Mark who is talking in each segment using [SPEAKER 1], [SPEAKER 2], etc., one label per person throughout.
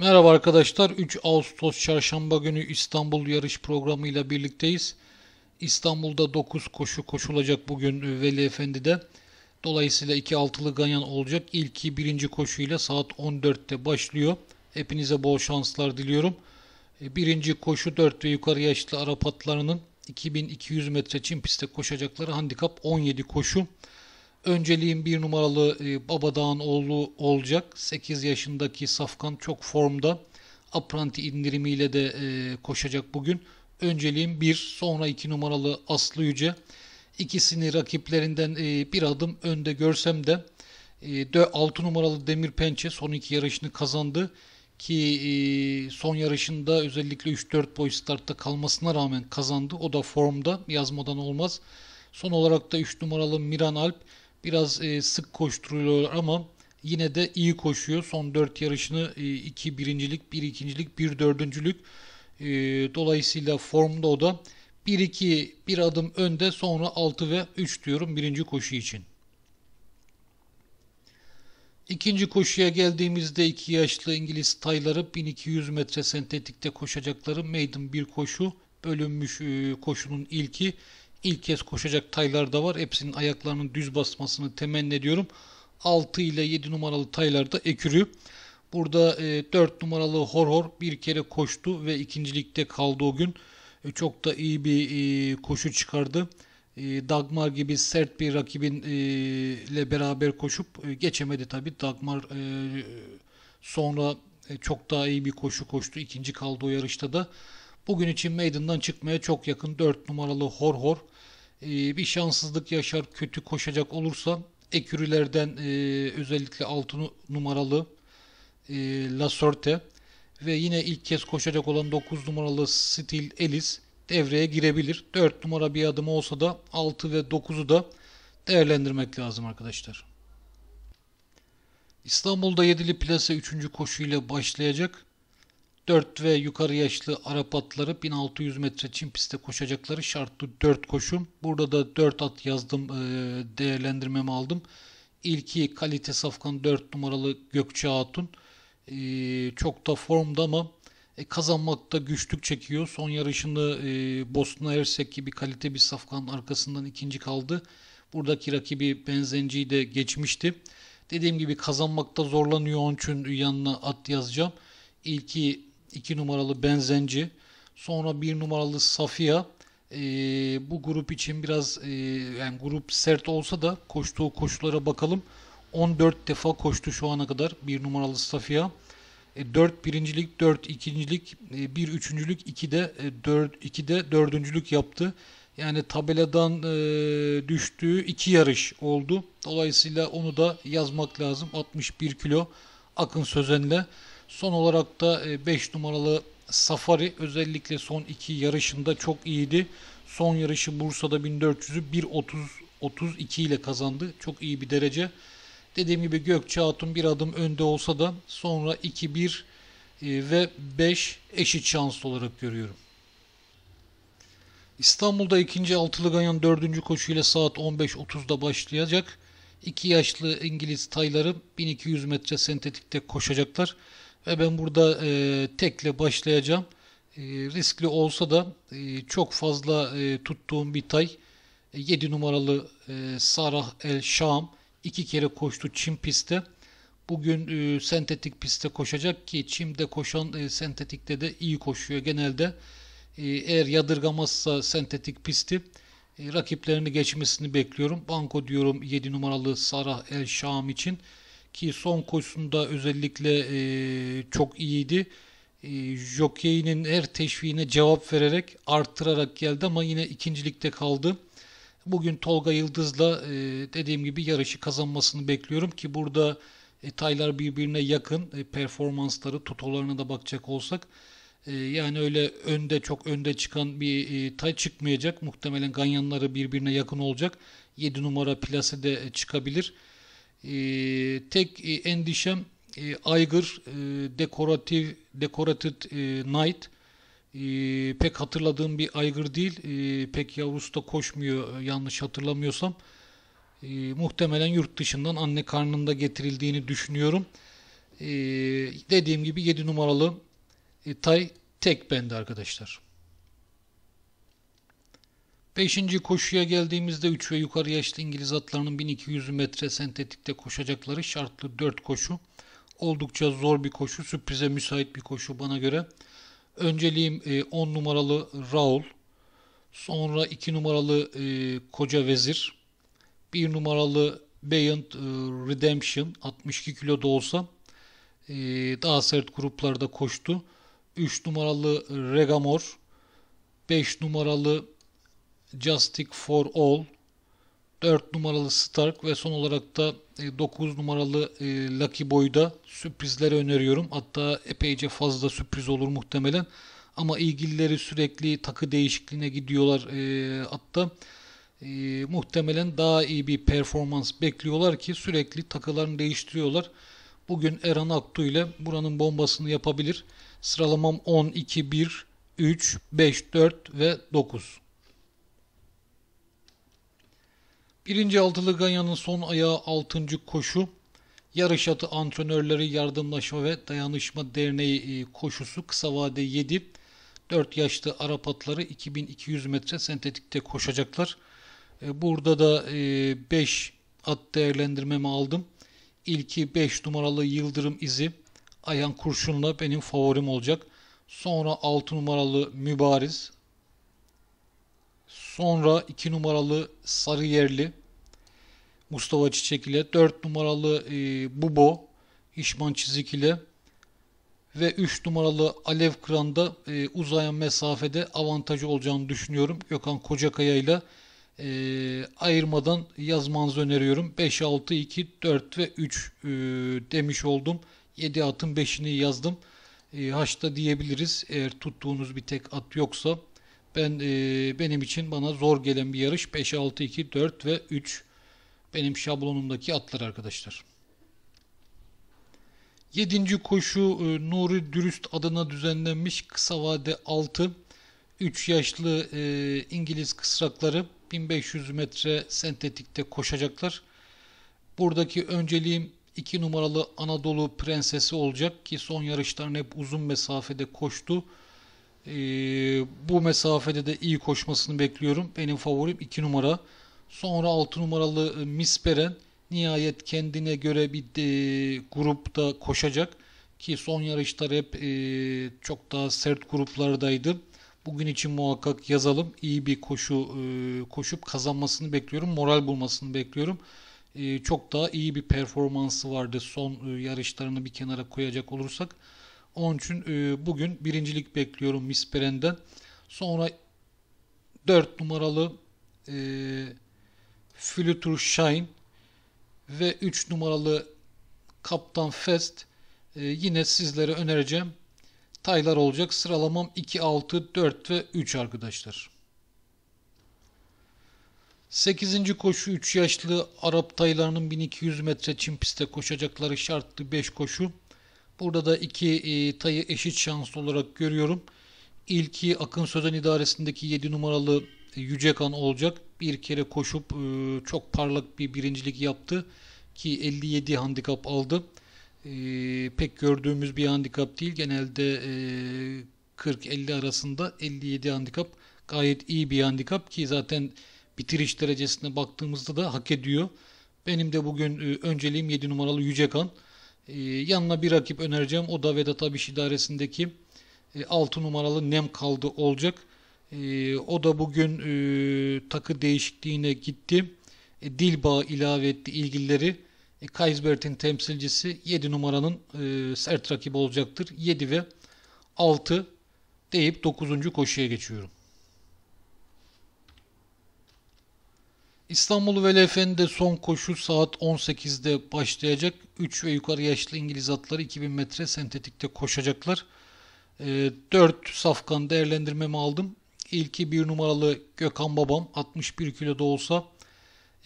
[SPEAKER 1] Merhaba arkadaşlar. 3 Ağustos Çarşamba günü İstanbul yarış programıyla birlikteyiz. İstanbul'da 9 koşu koşulacak bugün Veli Efendi'de. Dolayısıyla 2 altılı ganyan olacak. İlki birinci koşuyla saat 14'te başlıyor. Hepinize bol şanslar diliyorum. E, birinci koşu 4 ve yukarı yaşlı Arap atlarının 2200 metre çim pistte koşacakları handikap 17 koşu. Önceliğin bir numaralı e, Babadağ'ın oğlu olacak. 8 yaşındaki Safkan çok formda. Apranti indirimiyle de e, koşacak bugün. Önceliğin bir sonra iki numaralı Aslı Yüce. İkisini rakiplerinden e, bir adım önde görsem de e, 6 numaralı Demir Pençe son iki yarışını kazandı ki e, son yarışında özellikle 3-4 boy startta kalmasına rağmen kazandı. O da formda yazmadan olmaz. Son olarak da 3 numaralı Miran Alp Biraz e, sık koşturuyorlar ama yine de iyi koşuyor. Son 4 yarışını 2 e, birincilik, 1 ikincilik, 1 dördüncülük. E, dolayısıyla formda o da 1-2 bir adım önde sonra 6 ve 3 diyorum birinci koşu için. İkinci koşuya geldiğimizde iki yaşlı İngiliz tayları 1200 metre sentetikte koşacakları Maiden bir koşu bölünmüş e, koşunun ilki İlk kez koşacak taylar da var. Hepsinin ayaklarının düz basmasını temenni ediyorum. 6 ile 7 numaralı taylarda ekürü. Burada e, 4 numaralı Horhor bir kere koştu ve ikincilikte kaldı o gün. E, çok da iyi bir e, koşu çıkardı. E, Dagmar gibi sert bir rakibinle beraber koşup geçemedi tabi. Dagmar sonra çok daha iyi bir koşu koştu. ikinci kaldı o yarışta da. Bugün için meydandan çıkmaya çok yakın 4 numaralı Hor E, bir şanssızlık yaşar kötü koşacak olursa ekürilerden e, özellikle 6 numaralı e, Lasorte ve yine ilk kez koşacak olan 9 numaralı Stil Ellis devreye girebilir. 4 numara bir adım olsa da 6 ve 9'u da değerlendirmek lazım arkadaşlar. İstanbul'da 7'li plase 3. koşuyla başlayacak. 4 ve yukarı yaşlı Arap atları 1600 metre çim pistte koşacakları şartlı 4 koşum. Burada da 4 at yazdım e, değerlendirmemi aldım. İlki kalite safkan 4 numaralı Gökçe Hatun. E, çok da formda ama e, kazanmakta güçlük çekiyor. Son yarışında Bosna Hersek gibi kalite bir safkan arkasından ikinci kaldı. Buradaki rakibi Benzenci'yi de geçmişti. Dediğim gibi kazanmakta zorlanıyor onun için yanına at yazacağım. İlki 2 numaralı Benzenci, sonra 1 numaralı Safiya. E, ee, bu grup için biraz e, yani grup sert olsa da koştuğu koşulara bakalım. 14 defa koştu şu ana kadar 1 numaralı Safiye. 4 e, birincilik, 4 ikincilik, 1 e, üçüncülük, 2 de 4 e, 2 de dördüncülük yaptı. Yani tabeladan e, düştüğü iki yarış oldu. Dolayısıyla onu da yazmak lazım. 61 kilo Akın Sözen'le. Son olarak da 5 e, numaralı Safari özellikle son iki yarışında çok iyiydi. Son yarışı Bursa'da 1400'ü 1.30-32 ile kazandı. Çok iyi bir derece. Dediğim gibi Gökçe Hatun bir adım önde olsa da sonra 2-1 e, ve 5 eşit şanslı olarak görüyorum. İstanbul'da ikinci altılı ganyan dördüncü koşuyla saat 15.30'da başlayacak. İki yaşlı İngiliz tayları 1200 metre sentetikte koşacaklar. Ve ben burada e, tekle başlayacağım. E, riskli olsa da e, çok fazla e, tuttuğum bir tay. E, 7 numaralı e, Sarah El Şam iki kere koştu Çin pistte. Bugün e, sentetik pistte koşacak ki Çim'de koşan e, sentetikte de iyi koşuyor genelde. E, eğer yadırgamazsa sentetik pisti e, rakiplerini geçmesini bekliyorum. Banko diyorum 7 numaralı Sarah El Şam için. Ki son koşusunda özellikle e, çok iyiydi. E, Jokey'nin her teşviğine cevap vererek arttırarak geldi ama yine ikincilikte kaldı. Bugün Tolga Yıldız'la e, dediğim gibi yarışı kazanmasını bekliyorum ki burada detaylar birbirine yakın. E, performansları, tutularına da bakacak olsak e, yani öyle önde çok önde çıkan bir e, tay çıkmayacak. Muhtemelen ganyanları birbirine yakın olacak. 7 numara plase de e, çıkabilir. Ee, tek e, endişem e, Aygır, e, Dekoratif, Decorated Knight pek hatırladığım bir aygır değil. Pek yavrusu da koşmuyor yanlış hatırlamıyorsam. Muhtemelen yurt dışından anne karnında getirildiğini düşünüyorum. Dediğim gibi 7 numaralı Tay tek bende arkadaşlar. Beşinci koşuya geldiğimizde 3 ve yukarı yaşlı İngiliz atlarının 1200 metre sentetikte koşacakları şartlı 4 koşu. Oldukça zor bir koşu, sürprize müsait bir koşu bana göre. Önceliğim 10 e, numaralı Raul, sonra 2 numaralı e, Koca Vezir, 1 numaralı Beyond e, Redemption 62 kilo da olsa daha sert gruplarda koştu. 3 numaralı Regamor, 5 numaralı Justic for All 4 numaralı Stark ve son olarak da 9 e, numaralı e, Lucky Boy'da sürprizleri öneriyorum. Hatta epeyce fazla sürpriz olur muhtemelen. Ama ilgilileri sürekli takı değişikliğine gidiyorlar. E, hatta muhtemelen daha iyi bir performans bekliyorlar ki sürekli takılarını değiştiriyorlar. Bugün Eran Aktu ile buranın bombasını yapabilir. Sıralamam 10, 2, 1, 3, 5, 4 ve 9. Birinci altılı Ganyan'ın son ayağı altıncı koşu. Yarış atı antrenörleri yardımlaşma ve dayanışma derneği e, koşusu kısa vade 7. 4 yaşlı Arap atları 2200 metre sentetikte koşacaklar. E, burada da 5 e, at değerlendirmemi aldım. İlki 5 numaralı Yıldırım izi Ayhan Kurşun'la benim favorim olacak. Sonra 6 numaralı Mübariz Sonra 2 numaralı sarı yerli Mustafa Çiçek ile 4 numaralı e, Bubo İşman Çizik ile ve 3 numaralı Alev Kıran'da e, uzayan mesafede avantajı olacağını düşünüyorum. Gökhan Kocakaya ile e, ayırmadan yazmanızı öneriyorum. 5, 6, 2, 4 ve 3 e, demiş oldum. 7 atın 5'ini yazdım. E, haçta diyebiliriz eğer tuttuğunuz bir tek at yoksa. Ben e, benim için bana zor gelen bir yarış 5 6 2 4 ve 3 benim şablonumdaki atlar arkadaşlar. Yedinci koşu e, Nuri Dürüst adına düzenlenmiş kısa vade 6. 3 yaşlı e, İngiliz kısrakları 1500 metre sentetikte koşacaklar. Buradaki önceliğim 2 numaralı Anadolu Prensesi olacak ki son yarışlarını hep uzun mesafede koştu. Ee, bu mesafede de iyi koşmasını bekliyorum. Benim favorim 2 numara. Sonra 6 numaralı e, Misperen nihayet kendine göre bir de, grupta koşacak. Ki son yarışlar hep e, çok daha sert gruplardaydı. Bugün için muhakkak yazalım. İyi bir koşu e, koşup kazanmasını bekliyorum. Moral bulmasını bekliyorum. çok daha iyi bir performansı vardı son yarışlarını bir kenara koyacak olursak. Onun için e, bugün birincilik bekliyorum Misperen'den. Sonra 4 numaralı e, Flutter Shine ve 3 numaralı Kaptan Fest e, yine sizlere önereceğim taylar olacak. Sıralamam 2, 6, 4 ve 3 arkadaşlar. 8. koşu 3 yaşlı Arap taylarının 1200 metre çim piste koşacakları şartlı 5 koşu. Burada da iki e, tayı eşit şanslı olarak görüyorum. İlki Akın Sözen idaresindeki 7 numaralı e, Yücekan olacak. Bir kere koşup e, çok parlak bir birincilik yaptı ki 57 handikap aldı. E, pek gördüğümüz bir handikap değil. Genelde e, 40-50 arasında 57 handikap gayet iyi bir handikap ki zaten bitiriş derecesine baktığımızda da hak ediyor. Benim de bugün e, önceliğim 7 numaralı Yücekan. Ee, yanına bir rakip önereceğim. O da Vedat Abiş idaresindeki e, 6 numaralı Nem kaldı olacak. Ee, o da bugün e, takı değişikliğine gitti. E, Dilbağ ilave etti ilgilileri. E, Kaysbert'in temsilcisi 7 numaranın e, sert rakibi olacaktır. 7 ve 6 deyip 9. koşuya geçiyorum. İstanbul Velef'in de son koşu saat 18'de başlayacak. 3 ve yukarı yaşlı İngiliz atları 2000 metre sentetikte koşacaklar. E, ee, 4 safkan değerlendirmemi aldım. İlki bir numaralı Gökhan Babam 61 kilo da olsa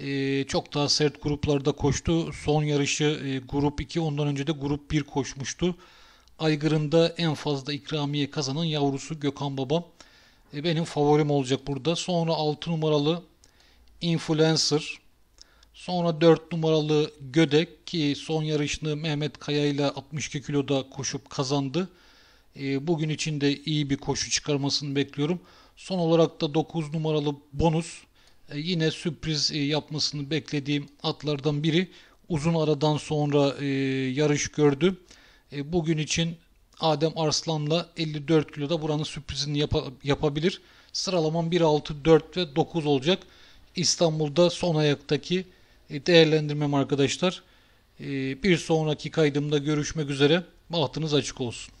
[SPEAKER 1] ee, çok daha sert gruplarda koştu. Son yarışı e, grup 2 ondan önce de grup 1 koşmuştu. Aygır'ında en fazla ikramiye kazanan yavrusu Gökhan Babam. Ee, benim favorim olacak burada. Sonra 6 numaralı influencer, sonra 4 numaralı Gödek ki son yarışını Mehmet Kaya ile 62 kiloda koşup kazandı. Ee, bugün için de iyi bir koşu çıkarmasını bekliyorum. Son olarak da 9 numaralı bonus e, yine sürpriz e, yapmasını beklediğim atlardan biri. Uzun aradan sonra e, yarış gördü. bugün için Adem Arslan'la 54 kiloda buranın sürprizini yapabilir. Sıralamam 1.6, 4 ve 9 olacak. İstanbul'da son ayaktaki e, değerlendirmem arkadaşlar. E, bir sonraki kaydımda görüşmek üzere. Bahtınız açık olsun.